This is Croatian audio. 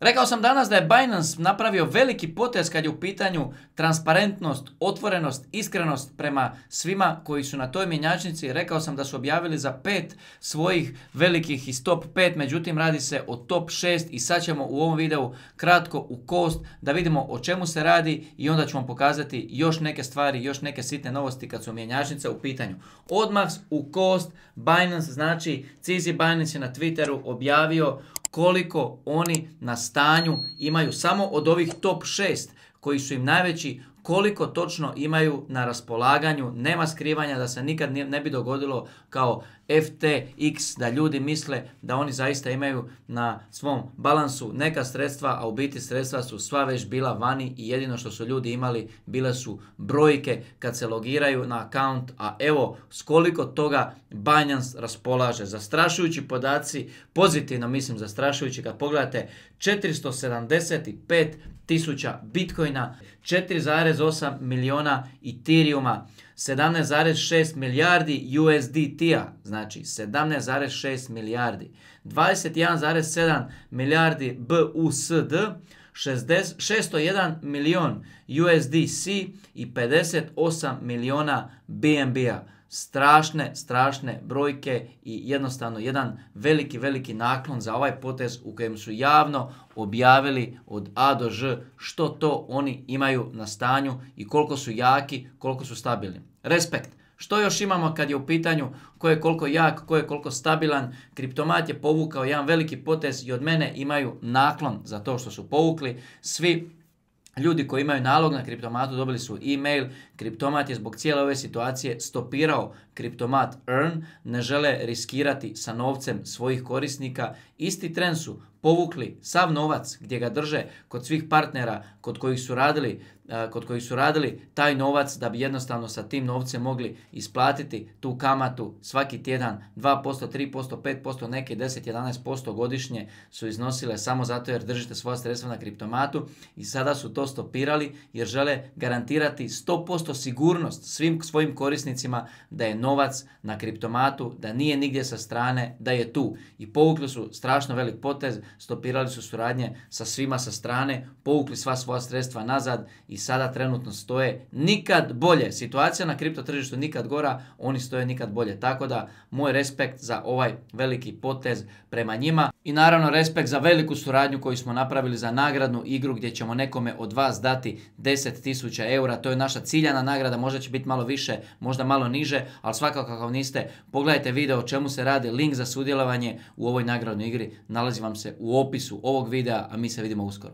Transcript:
Rekao sam danas da je Binance napravio veliki potez kad je u pitanju transparentnost, otvorenost, iskrenost prema svima koji su na toj mjenjačnici. Rekao sam da su objavili za pet svojih velikih iz top 5, međutim radi se o top 6 i sad ćemo u ovom videu kratko u kost da vidimo o čemu se radi i onda ćemo vam pokazati još neke stvari, još neke sitne novosti kad su mjenjačnice u pitanju. Odmah u kost Binance, znači Cizi Binance je na Twitteru objavio koliko oni na stanju imaju samo od ovih top 6 koji su im najveći koliko točno imaju na raspolaganju, nema skrivanja da se nikad ne bi dogodilo kao FTX, da ljudi misle da oni zaista imaju na svom balansu neka sredstva, a u biti sredstva su sva već bila vani i jedino što su ljudi imali bile su brojke kad se logiraju na account, a evo s koliko toga Binance raspolaže. Zastrašujući podaci, pozitivno mislim zastrašujući, kad pogledate 475 tisuća bitcoina, 4, 2,8 miliona Ethereuma, 17,6 milijardi USDT-a, znači 17,6 milijardi, 21,7 milijardi BUSD, 60, 601 milijon USDC i 58 milijona BNB-a strašne, strašne brojke i jednostavno jedan veliki, veliki naklon za ovaj potez u kojem su javno objavili od A do Ž što to oni imaju na stanju i koliko su jaki, koliko su stabilni. Respekt. Što još imamo kad je u pitanju ko je koliko jak, ko je koliko stabilan? Kriptomat je povukao jedan veliki potez i od mene imaju naklon za to što su povukli. Svi Ljudi koji imaju nalog na kriptomatu dobili su e-mail, kriptomat je zbog cijele ove situacije stopirao kriptomat Earn, ne žele riskirati sa novcem svojih korisnika. Isti tren su povukli sav novac gdje ga drže kod svih partnera kod kojih su radili e, kod kojih su radili taj novac da bi jednostavno sa tim novcem mogli isplatiti tu kamatu svaki tjedan 2%, 3%, 5%, neke 10, 11% godišnje su iznosile samo zato jer držite svoja sredstva na kriptomatu i sada su to stopirali jer žele garantirati 100% sigurnost svim svojim korisnicima da je novac na kriptomatu, da nije nigdje sa strane, da je tu. I povukli su strašno velik potez stopirali su suradnje sa svima sa strane, povukli sva svoja sredstva nazad i sada trenutno stoje nikad bolje. Situacija na kripto tržištu nikad gora, oni stoje nikad bolje. Tako da moj respekt za ovaj veliki potez prema njima i naravno respekt za veliku suradnju koju smo napravili za nagradnu igru gdje ćemo nekome od vas dati 10.000 eura. To je naša ciljana nagrada, možda će biti malo više, možda malo niže, ali svakako kako niste, pogledajte video o čemu se radi, link za sudjelovanje u ovoj nagradnoj igri nalazi vam se u opisu ovog videa, a mi se vidimo uskoro.